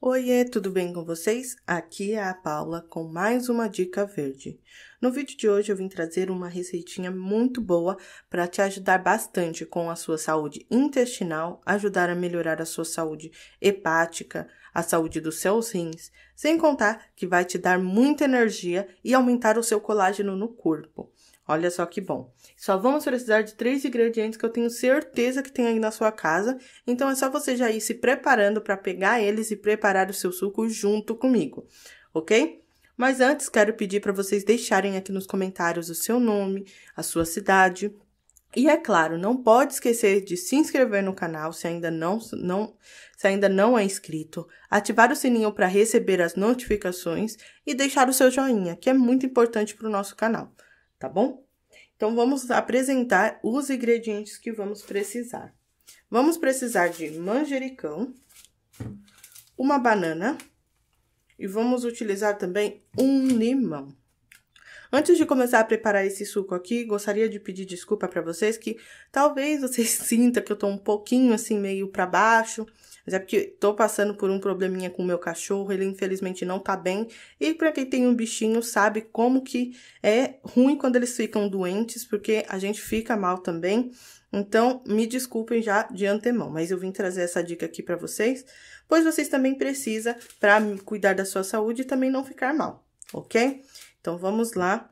Oiê, tudo bem com vocês? Aqui é a Paula com mais uma dica verde. No vídeo de hoje eu vim trazer uma receitinha muito boa para te ajudar bastante com a sua saúde intestinal, ajudar a melhorar a sua saúde hepática, a saúde dos seus rins, sem contar que vai te dar muita energia e aumentar o seu colágeno no corpo. Olha só que bom. Só vamos precisar de três ingredientes que eu tenho certeza que tem aí na sua casa. Então é só você já ir se preparando para pegar eles e preparar o seu suco junto comigo, ok? Mas antes quero pedir para vocês deixarem aqui nos comentários o seu nome, a sua cidade. E é claro, não pode esquecer de se inscrever no canal se ainda não, não, se ainda não é inscrito, ativar o sininho para receber as notificações e deixar o seu joinha, que é muito importante para o nosso canal tá bom? Então, vamos apresentar os ingredientes que vamos precisar. Vamos precisar de manjericão, uma banana e vamos utilizar também um limão. Antes de começar a preparar esse suco aqui, gostaria de pedir desculpa para vocês que talvez vocês sintam que eu tô um pouquinho assim meio para baixo, mas é porque tô passando por um probleminha com o meu cachorro, ele infelizmente não tá bem. E para quem tem um bichinho sabe como que é ruim quando eles ficam doentes, porque a gente fica mal também. Então, me desculpem já de antemão, mas eu vim trazer essa dica aqui para vocês, pois vocês também precisam para cuidar da sua saúde e também não ficar mal, ok? Então, vamos lá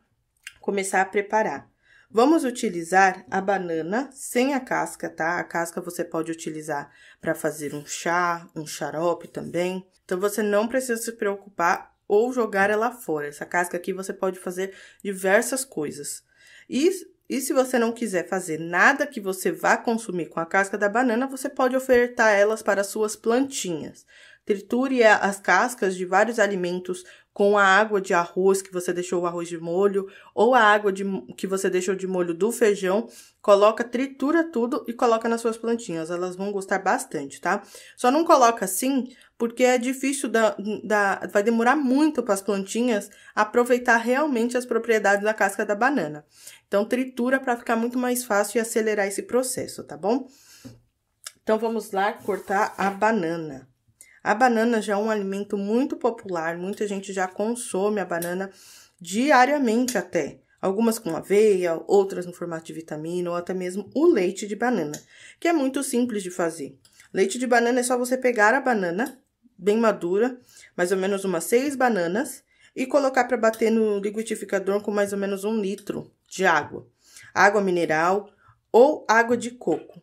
começar a preparar. Vamos utilizar a banana sem a casca, tá? A casca você pode utilizar para fazer um chá, um xarope também. Então, você não precisa se preocupar ou jogar ela fora. Essa casca aqui você pode fazer diversas coisas. E, e se você não quiser fazer nada que você vá consumir com a casca da banana, você pode ofertar elas para suas plantinhas triture as cascas de vários alimentos com a água de arroz que você deixou o arroz de molho ou a água de, que você deixou de molho do feijão, coloca, tritura tudo e coloca nas suas plantinhas. Elas vão gostar bastante, tá? Só não coloca assim, porque é difícil da, da vai demorar muito para as plantinhas aproveitar realmente as propriedades da casca da banana. Então tritura para ficar muito mais fácil e acelerar esse processo, tá bom? Então vamos lá cortar a banana. A banana já é um alimento muito popular, muita gente já consome a banana diariamente até. Algumas com aveia, outras no formato de vitamina ou até mesmo o leite de banana, que é muito simples de fazer. Leite de banana é só você pegar a banana bem madura, mais ou menos umas seis bananas, e colocar para bater no liquidificador com mais ou menos um litro de água. Água mineral ou água de coco.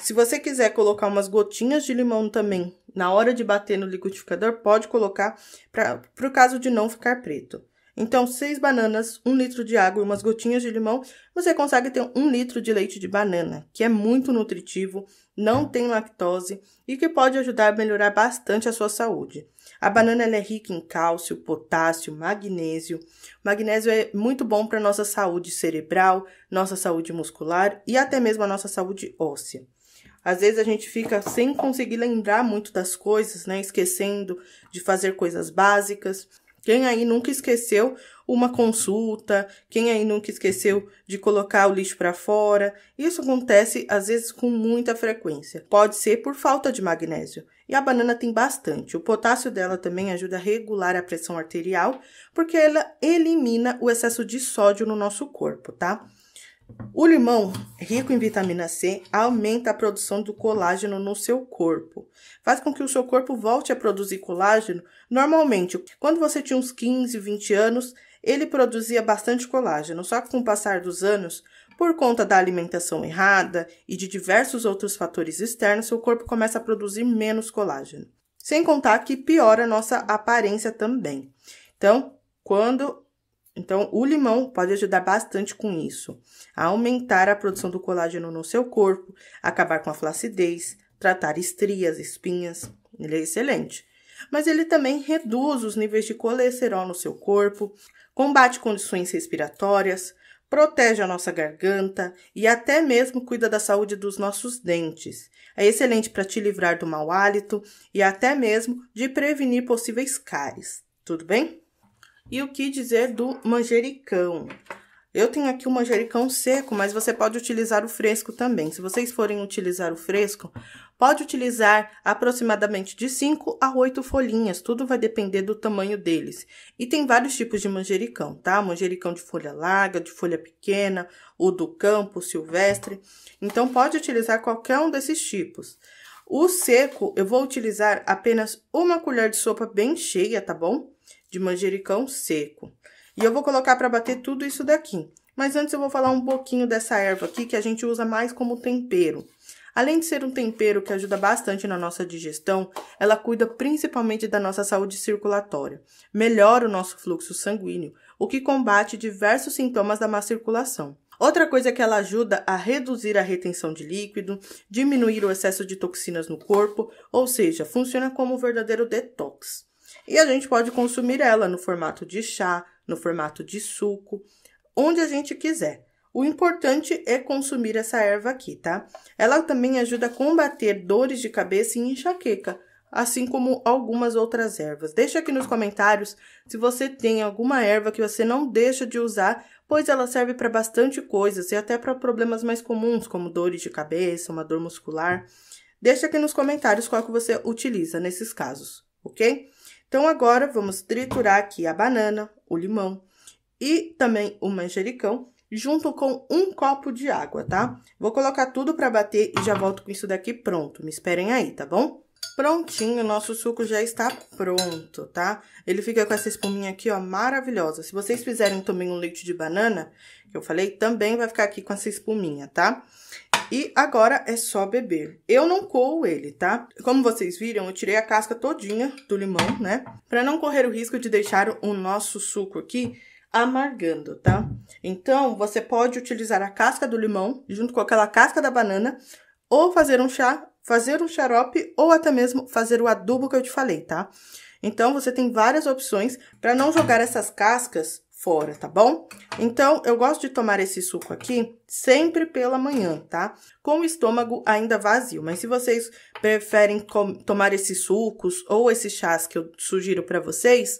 Se você quiser colocar umas gotinhas de limão também na hora de bater no liquidificador, pode colocar para o caso de não ficar preto. Então, seis bananas, um litro de água e umas gotinhas de limão, você consegue ter um litro de leite de banana, que é muito nutritivo, não tem lactose e que pode ajudar a melhorar bastante a sua saúde. A banana é rica em cálcio, potássio, magnésio. Magnésio é muito bom para nossa saúde cerebral, nossa saúde muscular e até mesmo a nossa saúde óssea. Às vezes a gente fica sem conseguir lembrar muito das coisas, né? Esquecendo de fazer coisas básicas. Quem aí nunca esqueceu uma consulta? Quem aí nunca esqueceu de colocar o lixo para fora? Isso acontece às vezes com muita frequência. Pode ser por falta de magnésio. E a banana tem bastante. O potássio dela também ajuda a regular a pressão arterial, porque ela elimina o excesso de sódio no nosso corpo, tá? O limão, rico em vitamina C, aumenta a produção do colágeno no seu corpo. Faz com que o seu corpo volte a produzir colágeno. Normalmente, quando você tinha uns 15, 20 anos, ele produzia bastante colágeno, só que com o passar dos anos, por conta da alimentação errada e de diversos outros fatores externos, seu corpo começa a produzir menos colágeno. Sem contar que piora a nossa aparência também. Então, quando então, o limão pode ajudar bastante com isso, a aumentar a produção do colágeno no seu corpo, acabar com a flacidez, tratar estrias, espinhas. Ele é excelente. Mas ele também reduz os níveis de colesterol no seu corpo, combate condições respiratórias, protege a nossa garganta e até mesmo cuida da saúde dos nossos dentes. É excelente para te livrar do mau hálito e até mesmo de prevenir possíveis cáries. Tudo bem? E o que dizer do manjericão? Eu tenho aqui o manjericão seco, mas você pode utilizar o fresco também. Se vocês forem utilizar o fresco, pode utilizar aproximadamente de 5 a 8 folhinhas, tudo vai depender do tamanho deles. E tem vários tipos de manjericão, tá? Manjericão de folha larga, de folha pequena, o do campo, o silvestre. Então, pode utilizar qualquer um desses tipos. O seco, eu vou utilizar apenas uma colher de sopa bem cheia, tá bom? de manjericão seco. E eu vou colocar para bater tudo isso daqui. Mas antes eu vou falar um pouquinho dessa erva aqui que a gente usa mais como tempero. Além de ser um tempero que ajuda bastante na nossa digestão, ela cuida principalmente da nossa saúde circulatória, melhora o nosso fluxo sanguíneo, o que combate diversos sintomas da má circulação. Outra coisa é que ela ajuda a reduzir a retenção de líquido, diminuir o excesso de toxinas no corpo, ou seja, funciona como um verdadeiro detox e a gente pode consumir ela no formato de chá, no formato de suco, onde a gente quiser. O importante é consumir essa erva aqui, tá? Ela também ajuda a combater dores de cabeça e enxaqueca, assim como algumas outras ervas. Deixa aqui nos comentários se você tem alguma erva que você não deixa de usar, pois ela serve para bastante coisas e até para problemas mais comuns, como dores de cabeça, uma dor muscular. Deixa aqui nos comentários qual que você utiliza nesses casos, ok? Então, agora vamos triturar aqui a banana, o limão e também o manjericão junto com um copo de água, tá? Vou colocar tudo para bater e já volto com isso daqui pronto. Me esperem aí, tá bom? Prontinho, nosso suco já está pronto, tá? Ele fica com essa espuminha aqui, ó, maravilhosa. Se vocês fizerem também um leite de banana, que eu falei, também vai ficar aqui com essa espuminha, tá? E agora é só beber. Eu não coo ele, tá? Como vocês viram, eu tirei a casca todinha do limão, né? Para não correr o risco de deixar o nosso suco aqui amargando, tá? Então, você pode utilizar a casca do limão junto com aquela casca da banana ou fazer um chá, fazer um xarope ou até mesmo fazer o adubo que eu te falei, tá? Então, você tem várias opções para não jogar essas cascas fora, tá bom? Então, eu gosto de tomar esse suco aqui sempre pela manhã, tá? Com o estômago ainda vazio, mas se vocês preferem tomar esses sucos ou esses chás que eu sugiro para vocês,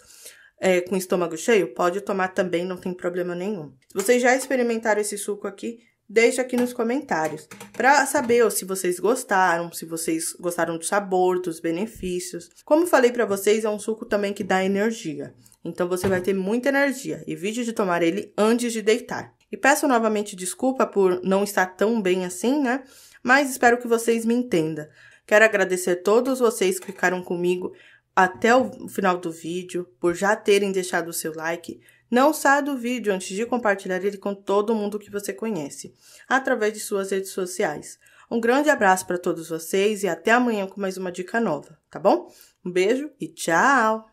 é, com estômago cheio, pode tomar também, não tem problema nenhum. Se vocês já experimentaram esse suco aqui, deixa aqui nos comentários para saber se vocês gostaram, se vocês gostaram do sabor, dos benefícios. Como falei para vocês, é um suco também que dá energia. Então você vai ter muita energia. Evite de tomar ele antes de deitar. E peço novamente desculpa por não estar tão bem assim, né? Mas espero que vocês me entendam. Quero agradecer a todos vocês que ficaram comigo até o final do vídeo, por já terem deixado o seu like. Não saia do vídeo antes de compartilhar ele com todo mundo que você conhece, através de suas redes sociais. Um grande abraço para todos vocês e até amanhã com mais uma dica nova, tá bom? Um beijo e tchau!